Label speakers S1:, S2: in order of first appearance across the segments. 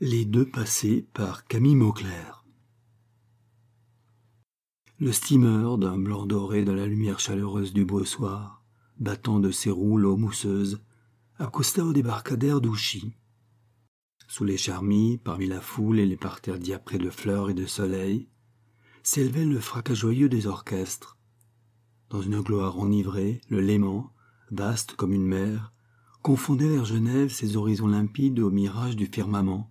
S1: Les deux passés par Camille Mauclair. Le steamer, d'un blanc doré dans la lumière chaleureuse du beau soir, battant de ses roues l'eau mousseuse, accosta au débarcadère d'Ouchy. Sous les charmilles, parmi la foule et les parterres diaprés de fleurs et de soleil, s'élevait le fracas joyeux des orchestres. Dans une gloire enivrée, le Léman, vaste comme une mer, confondait vers Genève ses horizons limpides aux mirages du firmament,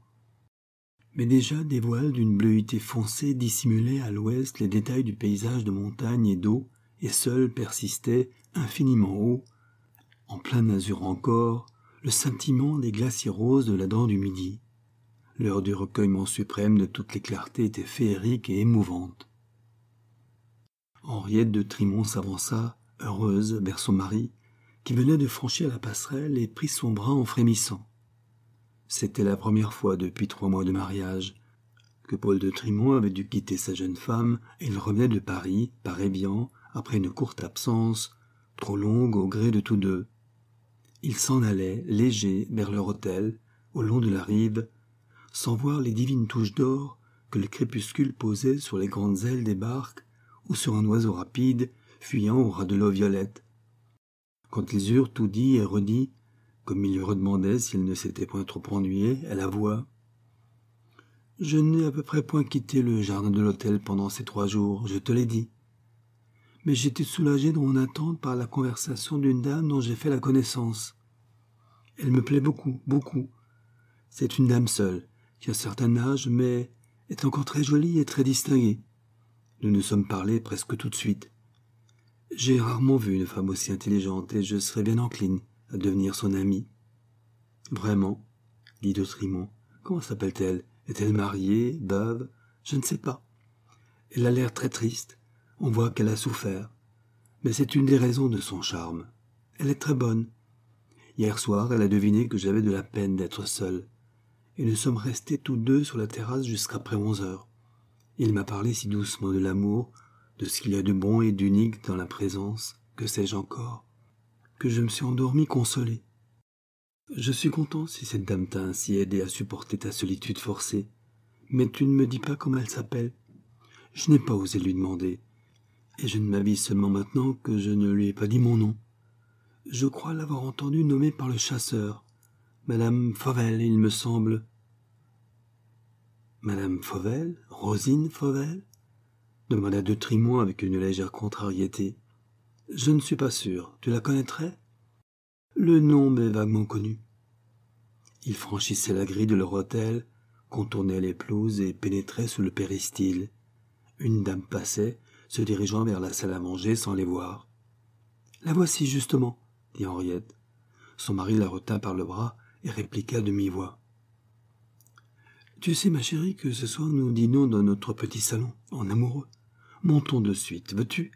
S1: mais déjà des voiles d'une bleuité foncée dissimulaient à l'ouest les détails du paysage de montagne et d'eau, et seul persistait, infiniment haut, en plein azur encore, le scintillement des glaciers roses de la dent du midi. L'heure du recueillement suprême de toutes les clartés était féerique et émouvante. Henriette de Trimont s'avança, heureuse, vers son mari, qui venait de franchir la passerelle et prit son bras en frémissant. C'était la première fois depuis trois mois de mariage que Paul de Trimont avait dû quitter sa jeune femme et il revenait de Paris, par Évian après une courte absence, trop longue au gré de tous deux. Il s'en allaient, léger, vers leur hôtel, au long de la rive, sans voir les divines touches d'or que le crépuscule posait sur les grandes ailes des barques ou sur un oiseau rapide fuyant au ras de l'eau violette. Quand ils eurent tout dit et redit, comme il lui redemandait s'il ne s'était point trop ennuyé, elle avoua Je n'ai à peu près point quitté le jardin de l'hôtel pendant ces trois jours, je te l'ai dit. Mais j'étais soulagé dans mon attente par la conversation d'une dame dont j'ai fait la connaissance. Elle me plaît beaucoup, beaucoup. C'est une dame seule, qui a un certain âge, mais est encore très jolie et très distinguée. Nous nous sommes parlé presque tout de suite. J'ai rarement vu une femme aussi intelligente et je serais bien encline devenir son amie. Vraiment dit Dostrimo. Comment s'appelle-t-elle Est-elle mariée Bave Je ne sais pas. Elle a l'air très triste. On voit qu'elle a souffert. Mais c'est une des raisons de son charme. Elle est très bonne. Hier soir, elle a deviné que j'avais de la peine d'être seule. Et nous sommes restés tous deux sur la terrasse jusqu'après onze heures. Il m'a parlé si doucement de l'amour, de ce qu'il y a de bon et d'unique dans la présence, que sais-je encore que je me suis endormi consolé. Je suis content si cette dame t'a ainsi aidé à supporter ta solitude forcée, mais tu ne me dis pas comment elle s'appelle. Je n'ai pas osé lui demander, et je ne m'avise seulement maintenant que je ne lui ai pas dit mon nom. Je crois l'avoir entendu nommée par le chasseur. Madame Fauvel, il me semble. Madame Fauvel Rosine Fauvel demanda de Trimont avec une légère contrariété. Je ne suis pas sûr. Tu la connaîtrais Le nom m'est vaguement connu. Ils franchissaient la grille de leur hôtel, contournaient les pelouses et pénétraient sous le péristyle. Une dame passait, se dirigeant vers la salle à manger sans les voir. La voici justement, dit Henriette. Son mari la retint par le bras et répliqua à demi-voix. Tu sais, ma chérie, que ce soir nous dînons dans notre petit salon, en amoureux. Montons de suite, veux-tu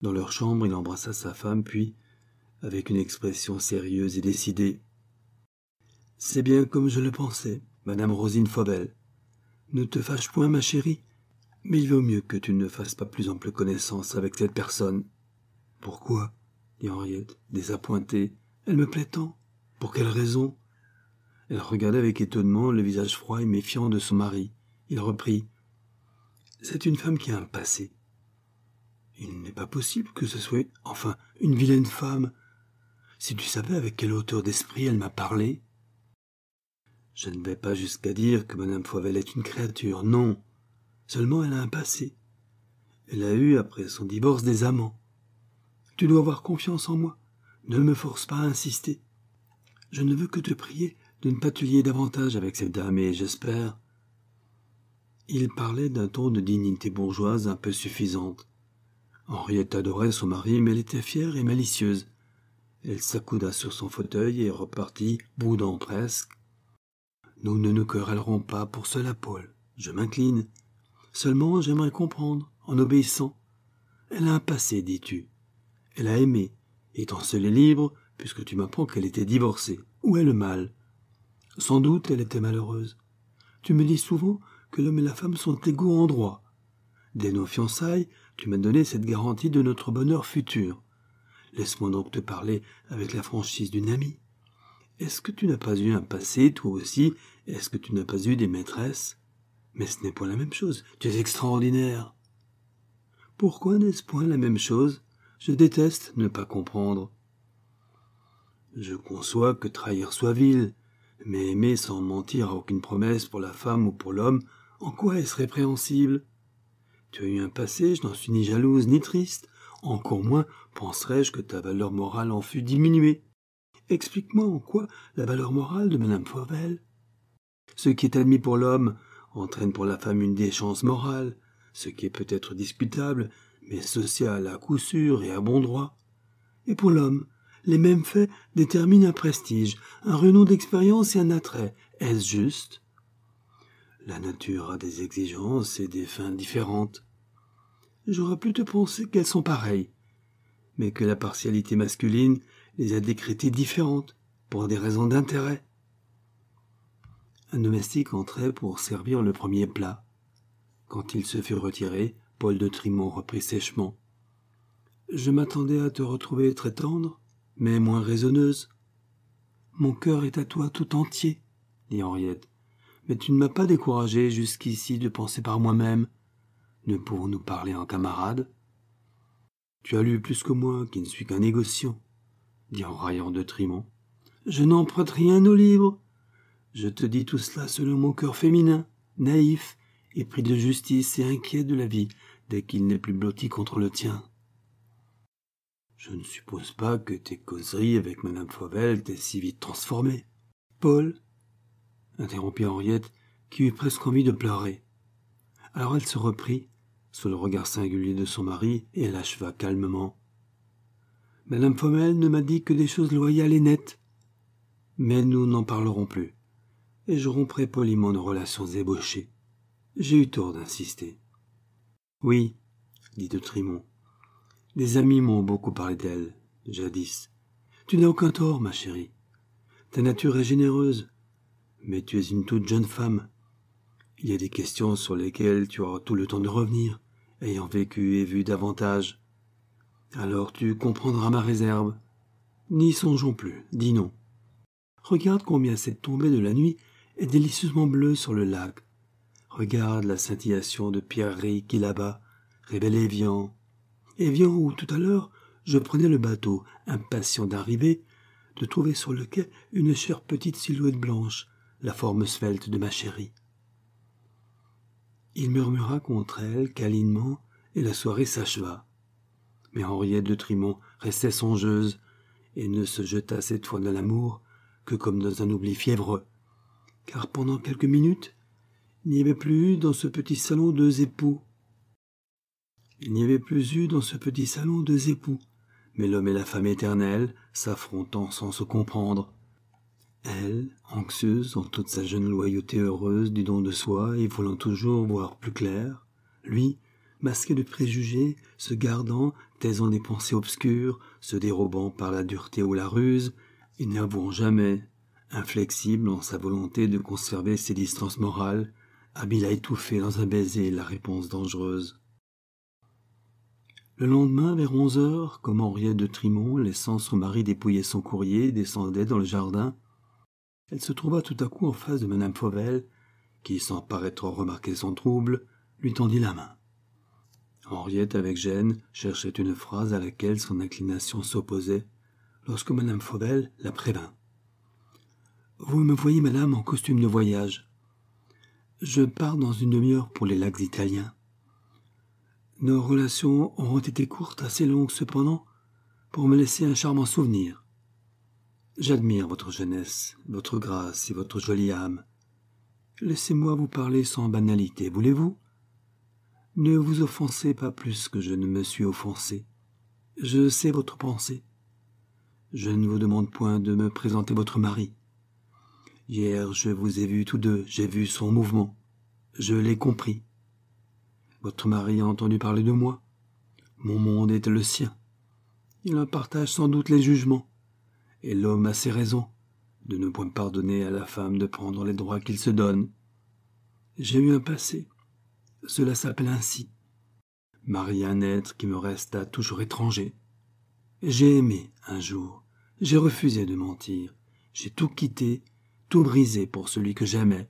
S1: dans leur chambre, il embrassa sa femme, puis, avec une expression sérieuse et décidée, C'est bien comme je le pensais, madame Rosine Fauvel. Ne te fâche point, ma chérie, mais il vaut mieux que tu ne fasses pas plus ample connaissance avec cette personne. Pourquoi dit Henriette, désappointée. Elle me plaît tant. Pour quelle raison Elle regarda avec étonnement le visage froid et méfiant de son mari. Il reprit C'est une femme qui a un passé il n'est pas possible que ce soit, enfin, une vilaine femme. Si tu savais avec quelle hauteur d'esprit elle m'a parlé. Je ne vais pas jusqu'à dire que madame Foivel est une créature, non. Seulement elle a un passé. Elle a eu, après son divorce, des amants. Tu dois avoir confiance en moi. Ne me force pas à insister. Je ne veux que te prier de ne pas te lier davantage avec cette dame, et j'espère. Il parlait d'un ton de dignité bourgeoise un peu suffisante. Henriette adorait son mari, mais elle était fière et malicieuse. Elle s'accouda sur son fauteuil et repartit, boudant presque. Nous ne nous querellerons pas pour cela, Paul. Je m'incline. Seulement, j'aimerais comprendre, en obéissant. Elle a un passé, dis-tu. Elle a aimé, étant seule et libre, puisque tu m'apprends qu'elle était divorcée. Où est le mal Sans doute, elle était malheureuse. Tu me dis souvent que l'homme et la femme sont égaux en droit. Dès nos fiançailles, tu m'as donné cette garantie de notre bonheur futur. Laisse-moi donc te parler avec la franchise d'une amie. Est-ce que tu n'as pas eu un passé, toi aussi Est-ce que tu n'as pas eu des maîtresses Mais ce n'est point la même chose. Tu es extraordinaire. Pourquoi n'est-ce point la même chose Je déteste ne pas comprendre. Je conçois que trahir soit vil, mais aimer sans mentir à aucune promesse pour la femme ou pour l'homme, en quoi est-ce répréhensible tu as eu un passé, je n'en suis ni jalouse ni triste. Encore moins penserais-je que ta valeur morale en fût diminuée. Explique-moi en quoi la valeur morale de Madame Fauvel. Ce qui est admis pour l'homme entraîne pour la femme une déchance morale, ce qui est peut-être discutable, mais social à coup sûr et à bon droit. Et pour l'homme, les mêmes faits déterminent un prestige, un renom d'expérience et un attrait. Est-ce juste la nature a des exigences et des fins différentes. J'aurais pu te penser qu'elles sont pareilles, mais que la partialité masculine les a décrétées différentes pour des raisons d'intérêt. Un domestique entrait pour servir le premier plat. Quand il se fut retiré, Paul de Trimont reprit sèchement. Je m'attendais à te retrouver très tendre, mais moins raisonneuse. Mon cœur est à toi tout entier, dit Henriette mais tu ne m'as pas découragé jusqu'ici de penser par moi-même. Ne pouvons-nous parler en camarades Tu as lu plus que moi, qui ne suis qu'un négociant, dit en raillant de Trimont. Je n'emprunte rien au livres. Je te dis tout cela selon mon cœur féminin, naïf, épris de justice et inquiet de la vie, dès qu'il n'est plus blotti contre le tien. Je ne suppose pas que tes causeries avec madame Fauvel t'aient si vite transformé. Paul, interrompit Henriette, qui eut presque envie de pleurer. Alors elle se reprit, sous le regard singulier de son mari, et elle acheva calmement. Madame Fommel ne m'a dit que des choses loyales et nettes. Mais nous n'en parlerons plus, et je romprai poliment nos relations ébauchées. J'ai eu tort d'insister. Oui, dit de Trimont. Des amis m'ont beaucoup parlé d'elle, jadis. Tu n'as aucun tort, ma chérie. Ta nature est généreuse, mais tu es une toute jeune femme. Il y a des questions sur lesquelles tu auras tout le temps de revenir, ayant vécu et vu davantage. Alors tu comprendras ma réserve. N'y songeons plus, dis non. Regarde combien cette tombée de la nuit est délicieusement bleue sur le lac. Regarde la scintillation de pierreries qui là-bas révèle Et Évian où tout à l'heure je prenais le bateau, impatient d'arriver, de trouver sur le quai une chère petite silhouette blanche, la forme svelte de ma chérie. Il murmura contre elle câlinement, et la soirée s'acheva. Mais Henriette de Trimont restait songeuse, et ne se jeta cette fois dans l'amour que comme dans un oubli fiévreux. Car pendant quelques minutes, il n'y avait plus eu dans ce petit salon deux époux. Il n'y avait plus eu dans ce petit salon deux époux, mais l'homme et la femme éternels s'affrontant sans se comprendre elle, anxieuse en toute sa jeune loyauté heureuse du don de soi et voulant toujours voir plus clair, lui, masqué de préjugés, se gardant, taisant des pensées obscures, se dérobant par la dureté ou la ruse, et n'avouant jamais, inflexible en sa volonté de conserver ses distances morales, habile à étouffer dans un baiser la réponse dangereuse. Le lendemain, vers onze heures, comme Henriette de Trimont, laissant son mari dépouiller son courrier, descendait dans le jardin, elle se trouva tout à coup en face de Madame Fauvel, qui, sans paraître remarquer son trouble, lui tendit la main. Henriette, avec gêne, cherchait une phrase à laquelle son inclination s'opposait, lorsque Madame Fauvel la prévint. Vous me voyez, madame, en costume de voyage. Je pars dans une demi-heure pour les lacs italiens. Nos relations auront été courtes, assez longues cependant, pour me laisser un charmant souvenir. J'admire votre jeunesse, votre grâce et votre jolie âme. Laissez-moi vous parler sans banalité, voulez-vous Ne vous offensez pas plus que je ne me suis offensé. Je sais votre pensée. Je ne vous demande point de me présenter votre mari. Hier, je vous ai vus tous deux, j'ai vu son mouvement. Je l'ai compris. Votre mari a entendu parler de moi. Mon monde est le sien. Il en partage sans doute les jugements et l'homme a ses raisons de ne point pardonner à la femme de prendre les droits qu'il se donne. J'ai eu un passé. Cela s'appelle ainsi. Marie, un être qui me resta toujours étranger. J'ai aimé un jour. J'ai refusé de mentir. J'ai tout quitté, tout brisé pour celui que j'aimais.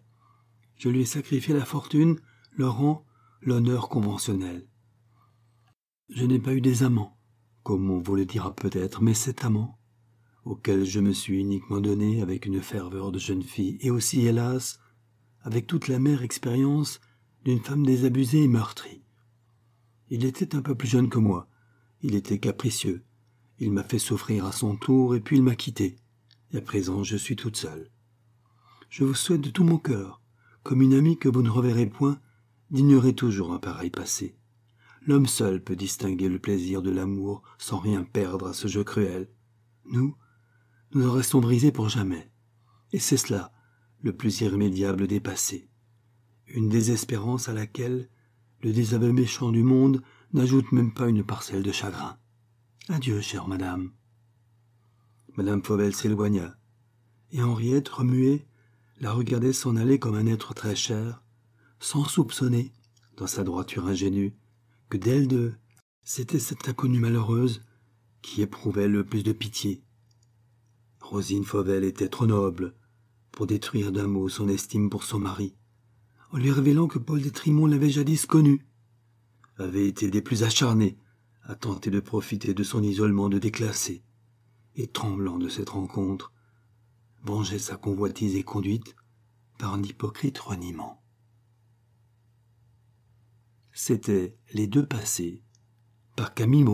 S1: Je lui ai sacrifié la fortune, le rang, l'honneur conventionnel. Je n'ai pas eu des amants, comme on vous le dira peut-être, mais cet amant, auquel je me suis uniquement donné avec une ferveur de jeune fille, et aussi, hélas, avec toute la mère expérience d'une femme désabusée et meurtrie. Il était un peu plus jeune que moi, il était capricieux, il m'a fait souffrir à son tour, et puis il m'a quitté, et à présent je suis toute seule. Je vous souhaite de tout mon cœur, comme une amie que vous ne reverrez point, d'ignorer toujours un pareil passé. L'homme seul peut distinguer le plaisir de l'amour sans rien perdre à ce jeu cruel. Nous, nous en restons brisés pour jamais. Et c'est cela, le plus irrémédiable des passés. Une désespérance à laquelle le désaveu méchant du monde n'ajoute même pas une parcelle de chagrin. Adieu, chère madame. Madame Fauvel s'éloigna, et Henriette, remuée, la regardait s'en aller comme un être très cher, sans soupçonner, dans sa droiture ingénue, que d'elle deux, c'était cette inconnue malheureuse qui éprouvait le plus de pitié, Rosine Fauvel était trop noble pour détruire d'un mot son estime pour son mari, en lui révélant que Paul Trimont l'avait jadis connu, avait été des plus acharnés à tenter de profiter de son isolement de déclassé, et tremblant de cette rencontre, vengeait sa convoitise et conduite par un hypocrite reniement. C'était Les deux passés par Camille